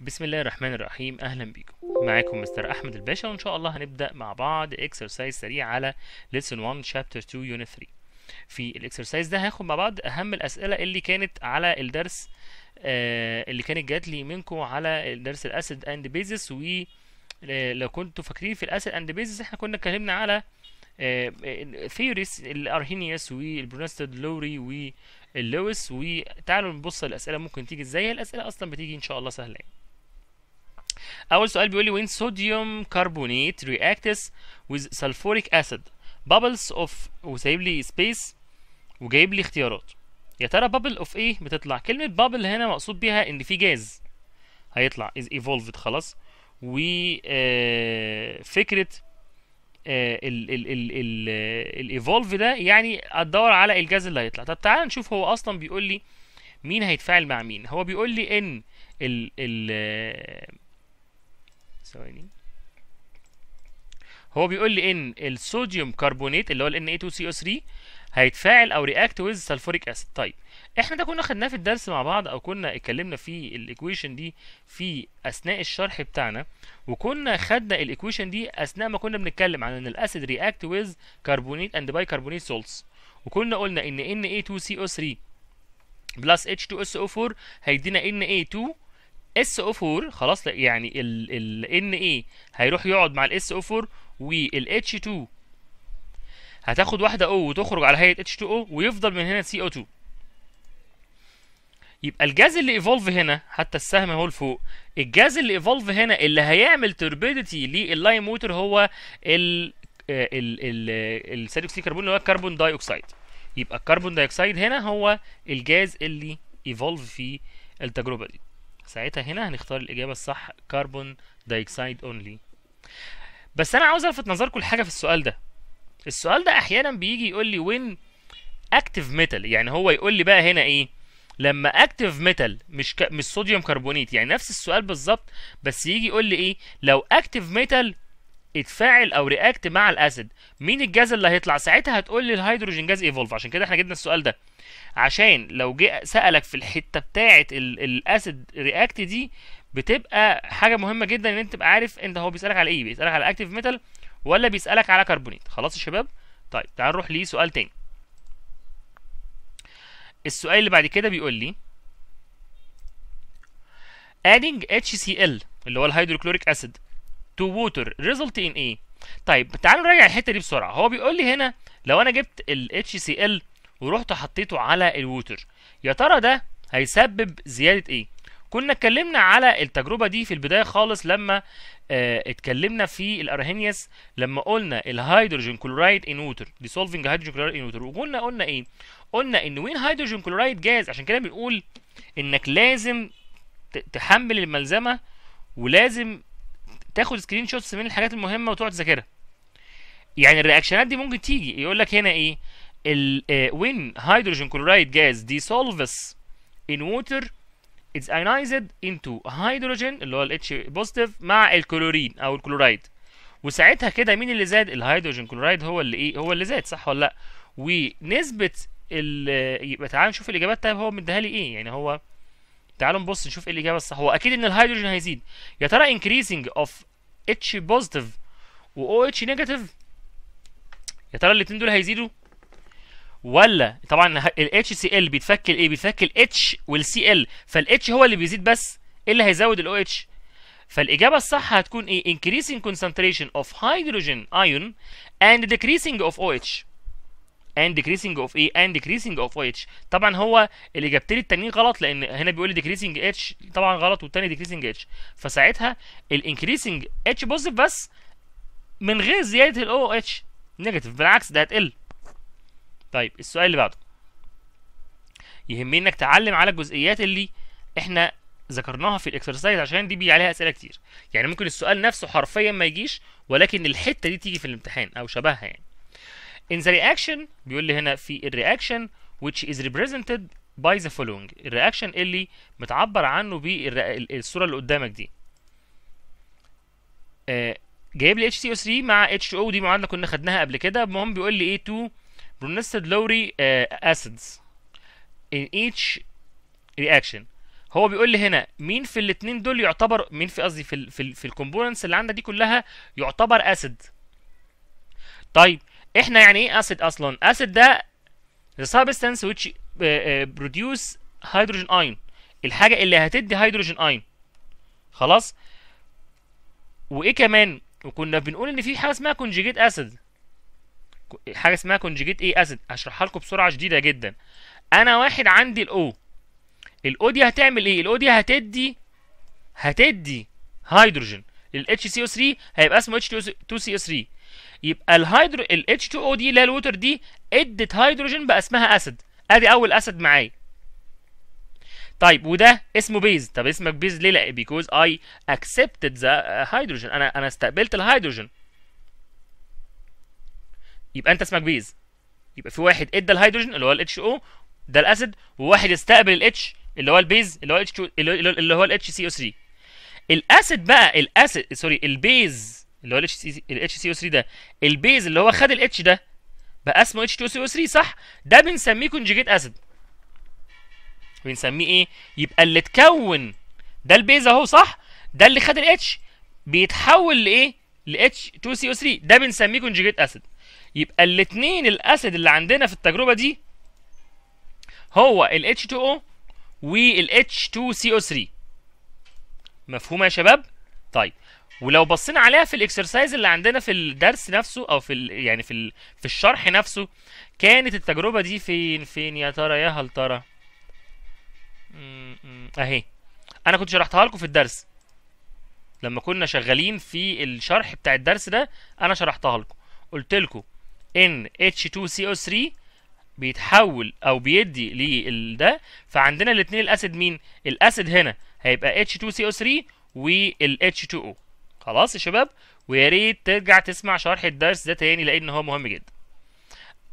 بسم الله الرحمن الرحيم اهلا بيكم معاكم مستر احمد الباشا وان شاء الله هنبدا مع بعض اكسرسايز سريع على ليسن 1 شابتر 2 يونت 3 في الاكسرسايز ده هاخد مع بعض اهم الاسئله اللي كانت على الدرس آه اللي كانت جات لي منكم على درس الاسيد اند بيزس و آه، لو كنتوا فاكرين في الاسيد اند بيزس احنا كنا اتكلمنا على ثيوريس آه، الارهينيوس والبرونستد لوري واللويس وتعالوا نبص الاسئله ممكن تيجي ازاي الاسئله اصلا بتيجي ان شاء الله سهله يعني. اول سؤال بيقول لي when sodium carbonate reacts with sulfuric acid bubbles of وسايب لي space وجايب لي اختيارات يا ترى بابل اوف ايه بتطلع كلمه بابل هنا مقصود بيها ان في جاز هيطلع از ايفولفد خلاص و آه، فكره آه، الايفولف ده يعني ادور على الجاز اللي هيطلع طب تعال نشوف هو اصلا بيقول لي مين هيتفاعل مع مين هو بيقول لي ان ال ال ثواني هو بيقول لي ان الصوديوم كربونات اللي هو ال Na2CO3 هيتفاعل او رياكت ويز سلفوريك اسيد طيب احنا ده كنا خدناه في الدرس مع بعض او كنا اتكلمنا في الايكويشن دي في اثناء الشرح بتاعنا وكنا خدنا الايكويشن دي اثناء ما كنا بنتكلم عن ان الاسيد رياكت ويز carbonate اند باي salts سولتس وكنا قلنا ان Na2CO3 بلس H2SO4 هيدينا Na2 اس او 4 خلاص يعني ال ان اي هيروح يقعد مع الاس او 4 والاتش 2 هتاخد واحده او وتخرج على هيئه اتش 2 او ويفضل من هنا سي او 2 يبقى الجاز اللي ايفولف هنا حتى السهم اهو لفوق الجاز اللي ايفولف هنا اللي هيعمل توربيديتي لللايم ووتر هو آه، ال ال ال الثاني كربون اللي هو الكربون داي اوكسيد يبقى الكربون داي اوكسيد هنا هو الجاز اللي ايفولف في التجربه دي ساعتها هنا هنختار الإجابة الصح كربون دايكسايد اونلي بس أنا عاوز ألفت نظركم لحاجة في السؤال ده السؤال ده أحيانا بيجي يقول لي وين اكتف ميتال يعني هو يقول لي بقى هنا إيه لما اكتف ميتال مش ك... مش صوديوم كربونيت يعني نفس السؤال بالظبط بس يجي يقول لي ايه لو اكتف ميتال اتفاعل او رياكت مع الاسيد مين الجاز اللي هيطلع ساعتها هتقول لي الهيدروجين جاز ايفولف عشان كده احنا جبنا السؤال ده عشان لو جه سالك في الحته بتاعه الاسيد رياكت دي بتبقى حاجه مهمه جدا ان انت تبقى عارف انت هو بيسالك على ايه بيسالك على اكتيف ميتال ولا بيسالك على كربونيت خلاص يا شباب طيب تعال نروح لسؤال تاني السؤال اللي بعد كده بيقول لي adding HCl اللي هو الهيدروكلوريك اسيد to water result in ايه طيب تعالوا نراجع الحته دي بسرعه هو بيقول لي هنا لو انا جبت ال HCl ورحت حطيته على الووتر يا ترى ده هيسبب زياده ايه كنا اتكلمنا على التجربه دي في البدايه خالص لما اه اتكلمنا في الارهينيس لما قلنا الهيدروجين كلورايد ان ووتر ديسولفنج هيدروجين كلورايد ان ووتر وقلنا قلنا ايه قلنا ان وين هيدروجين كلورايد جاز عشان كده بنقول انك لازم تحمل الملزمه ولازم تاخد سكرين شوتس من الحاجات المهمه وتقعد تذاكرها يعني الرياكشنات دي ممكن تيجي يقول لك هنا ايه آه، when hydrogen كلورايد جاز ديسولفس in water it's ايونايزد انتو هيدروجين اللي هو الاتش بوزيتيف مع الكلورين او الكلورايد وساعتها كده مين اللي زاد الهيدروجين كلورايد هو اللي ايه هو اللي زاد صح ولا لا ونسبه ال يبقى تعال نشوف الاجابات طيب هو مديها لي ايه يعني هو تعالوا نبص نشوف ايه الاجابه الصح هو اكيد ان الهيدروجين هيزيد يا ترى increasing of اتش بوزيتيف واو اتش نيجاتيف يا ترى الاثنين دول هيزيدوا ولا طبعا الاتش سي ال بيتفك ايه بيتفك اتش والسي ال فالاتش هو اللي بيزيد بس ايه اللي هيزود الاو اتش فالاجابه الصح هتكون ايه increasing concentration of hydrogen ion and decreasing of OH and decreasing of A and decreasing of OH طبعا هو اللي جبت لي التانيين غلط لان هنا بيقول لي decreasing H طبعا غلط والتاني decreasing H فساعتها ال increasing H positive بس من غير زياده ال OH negative بالعكس ده هتقل طيب السؤال اللي بعده يهمني انك تعلم على الجزئيات اللي احنا ذكرناها في الاكسرسايز عشان دي بيجي عليها اسئله كتير يعني ممكن السؤال نفسه حرفيا ما يجيش ولكن الحته دي تيجي في الامتحان او شبهها يعني In the reaction بيقول لي هنا في الرياكشن which is represented by the following الرياكشن اللي متعبر عنه بالصورة اللي قدامك دي آه جايب لي HCO3 مع H2O ودي معادلة كنا خدناها قبل كده المهم بيقول لي A2 برونستد لوري اسيدز in each reaction هو بيقول لي هنا مين في الاثنين دول يعتبر مين في قصدي في ال في, ال في الكومبوننتس اللي عندك دي كلها يعتبر اسيد طيب احنا يعني ايه اسيد اصلا اسيد ده the substance which uh, uh, produce hydrogen ion الحاجه اللي هتدي هيدروجين ايون خلاص وايه كمان وكنا بنقول ان في حاجه اسمها كونجيجيت اسيد حاجه اسمها كونجيجيت ايه اسيد هشرحها لكم بسرعه شديده جدا انا واحد عندي الاو الاو دي هتعمل ايه الاو دي هتدي هتدي هيدروجين سي او 3 هيبقى اسمه h 2 او 3 يبقى الهيدرو ال H2O دي اللي هي الوتر دي ادت هيدروجين بقى اسمها اسيد ادي اول اسيد معايا طيب وده اسمه بيز طب اسمك بيز ليه لا بيكوز اي اكسبتد ذا هيدروجين انا انا استقبلت الهيدروجين يبقى انت اسمك بيز يبقى في واحد ادى الهيدروجين اللي هو ال H2O ده الاسيد وواحد استقبل الاتش اللي هو البيز اللي هو H2 اللي هو h سي o 3 الاسيد بقى الاسيد سوري البيز اللي هو ال HCO3 ده البيز اللي هو خد ال H ده بقى اسمه H2CO3 صح ده بنسميه كونجيجيت اسيد بنسميه ايه يبقى اللي اتكون ده البيز اهو صح ده اللي خد ال H بيتحول لايه ل H2CO3 ده بنسميه كونجيجيت اسيد يبقى الاثنين الاسيد اللي عندنا في التجربه دي هو ال H2O وال H2CO3 مفهوم يا شباب طيب ولو بصينا عليها في الاكسرسايز اللي عندنا في الدرس نفسه او في يعني في في الشرح نفسه كانت التجربه دي فين فين يا ترى يا هل ترى اهي انا كنت شرحتها لكم في الدرس لما كنا شغالين في الشرح بتاع الدرس ده انا شرحتها لكم قلت لكم ان H2CO3 بيتحول او بيدي لده فعندنا الاثنين الاسيد مين الاسيد هنا هيبقى H2CO3 وال H2O خلاص يا شباب ويا ريت ترجع تسمع شرح الدرس ده تاني لان هو مهم جدا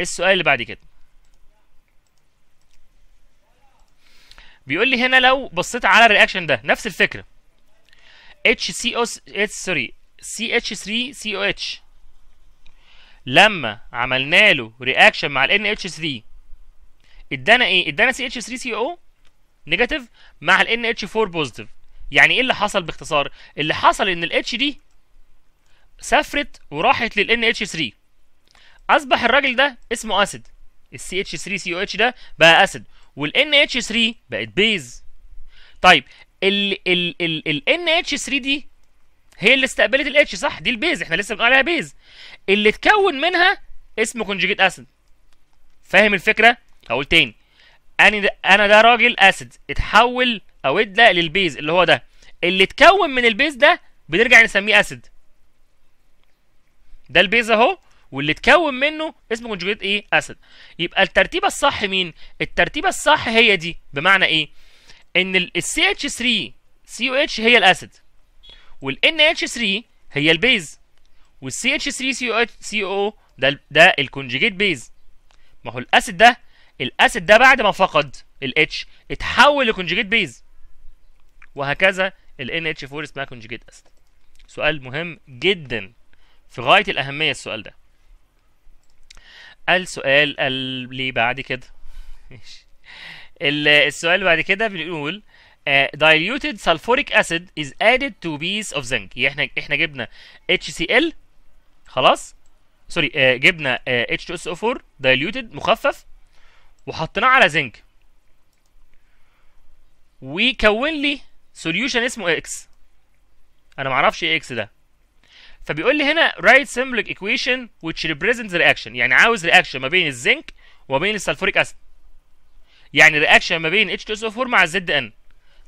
السؤال اللي بعد كده بيقول لي هنا لو بصيت على الرياكشن ده نفس الفكره HCO سوري CH3COH لما عملنا له رياكشن مع ال NH3 ادانا ايه؟ ادانا CH3CO نيجاتيف مع ال NH4 بوزيتيف يعني ايه اللي حصل باختصار اللي حصل ان الاتش دي سافرت وراحت للان اتش 3 اصبح الراجل ده اسمه اسيد السي اتش 3 سي او اتش ده بقى اسيد والان اتش 3 بقت بيز طيب ال ال ال الان اتش 3 دي هي اللي استقبلت الاتش صح دي البيز احنا لسه بنقول عليها بيز اللي اتكون منها اسمه كونجيجيت اسيد فاهم الفكره هقول تاني يعني انا ده راجل اسيد اتحول او ادى للبيز اللي هو ده اللي اتكون من البيز ده بنرجع نسميه اسيد ده البيز اهو واللي اتكون منه اسمه كونجوجيت ايه اسيد يبقى الترتيبه الصح مين الترتيبه الصح هي دي بمعنى ايه ان ال ch 3 COH هي الاسيد وال nh 3 هي البيز وال ch 3 COH CO ده ده الكونجوجيت بيز ما هو الاسيد ده الاسيد ده بعد ما فقد الاتش اتحول لكونجيجيت بيز وهكذا ال nh 4 اسمها كونجيجيت اسيد سؤال مهم جدا في غايه الاهميه السؤال ده السؤال اللي بعد كده ماشي السؤال اللي بعد كده بنقول آه، diluted sulfuric acid is added to piece of zinc يعني احنا احنا جبنا HCl خلاص سوري آه، جبنا آه، H2SO4 diluted مخفف وحطيناه على زنك ويكون لي سوليوشن اسمه اكس انا ما اعرفش ايه اكس ده فبيقول لي هنا رايت symbolic equation which represents reaction يعني عاوز رياكشن ما بين الزنك وما بين السلفوريك اسيد يعني رياكشن ما بين H2SO4 مع الزد ان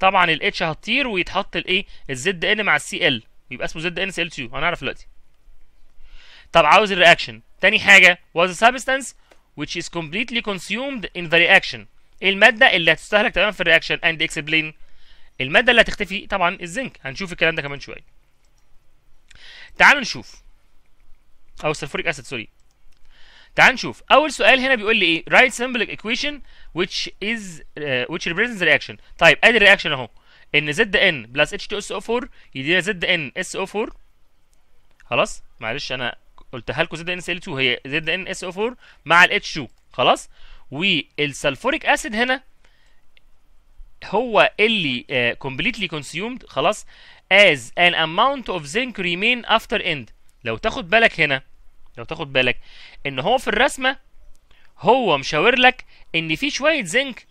طبعا الاتش هتطير ويتحط الايه الزد ان مع السي ال يبقى اسمه زد ان سي ال 2 هنعرف دلوقتي طب عاوز الرياكشن تاني حاجه واز سبستانس which is completely consumed in the reaction ايه الماده اللي هتستهلك تماما في الرياكشن and explain الماده اللي هتختفي طبعا الزنك هنشوف الكلام ده كمان شويه تعالوا نشوف او السلفوريك اسيد سوري تعال نشوف اول سؤال هنا بيقول لي ايه write symbolic equation which is uh, which represents the reaction طيب ادي الرياكشن اهو ان زد ان بلس اتش 2 اس او 4 يدينا زد ان اس او 4 خلاص معلش انا قلتها لكم زد ان سي ال 2 هي زد ان اس او 4 مع الاتش 2 خلاص والسلفوريك اسيد هنا هو اللي كومبليتلي uh, كونسيومد خلاص as an amount of zinc remain after end لو تاخد بالك هنا لو تاخد بالك ان هو في الرسمه هو مشاور لك ان في شويه زنك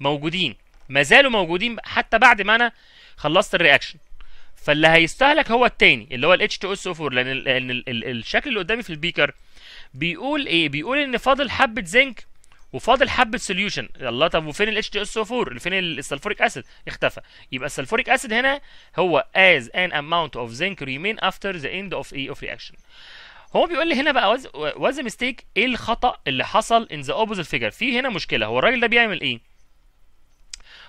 موجودين ما زالوا موجودين حتى بعد ما انا خلصت الرياكشن فاللي هيستهلك هو التاني اللي هو ال H2SO4 لان الـ الـ الـ الشكل اللي قدامي في البيكر بيقول ايه؟ بيقول ان فاضل حبه زنك وفاضل حبه سوليوشن الله طب وفين ال H2SO4 فين السلفوريك اسيد اختفى يبقى السلفوريك اسيد هنا هو as an amount of zinc remain after the end of a of reaction هو بيقول لي هنا بقى واز ميستيك ايه الخطا اللي حصل ان ذا اوبوزيت فيجر في هنا مشكله هو الراجل ده بيعمل ايه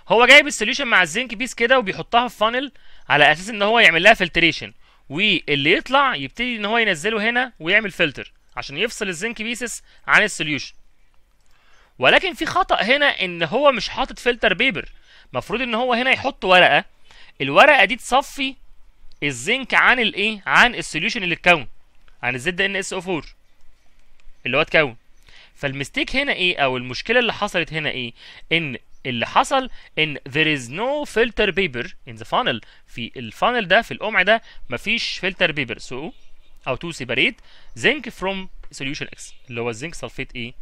هو جايب السوليوشن مع الزنك بيس كده وبيحطها في فانل على اساس ان هو يعمل لها فلتريشن واللي يطلع يبتدي ان هو ينزله هنا ويعمل فلتر عشان يفصل الزنك بيسس عن السوليوشن ولكن في خطا هنا ان هو مش حاطط فلتر بيبر المفروض ان هو هنا يحط ورقه الورقه دي تصفي الزنك عن الايه عن السوليوشن اللي اتكون عن الزد ان اس او 4 اللي هو اتكون فالمستيك هنا ايه او المشكله اللي حصلت هنا ايه ان اللي حصل ان there is no filter paper in the funnel في الفانل ده في القمع ده مفيش filter paper so او to separate zinc from solution X اللي هو الزنك سلفيت ايه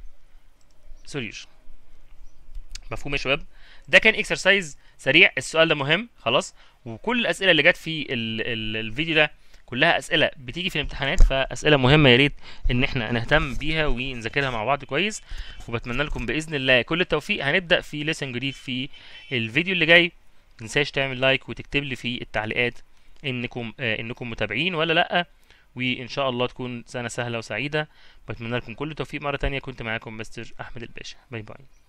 solution مفهوم يا شباب ده كان اكسرسايز سريع السؤال ده مهم خلاص وكل الاسئله اللي جت في الفيديو ده كلها اسئله بتيجي في الامتحانات فاسئله مهمه يا ريت ان احنا نهتم بيها ونذاكرها مع بعض كويس وبتمنى لكم باذن الله كل التوفيق هنبدا في ليسن جديد في الفيديو اللي جاي متنساش تعمل لايك وتكتب لي في التعليقات انكم آه انكم متابعين ولا لا وان شاء الله تكون سنه سهله وسعيده بتمنى لكم كل التوفيق مره تانية كنت معاكم مستر احمد الباشا باي باي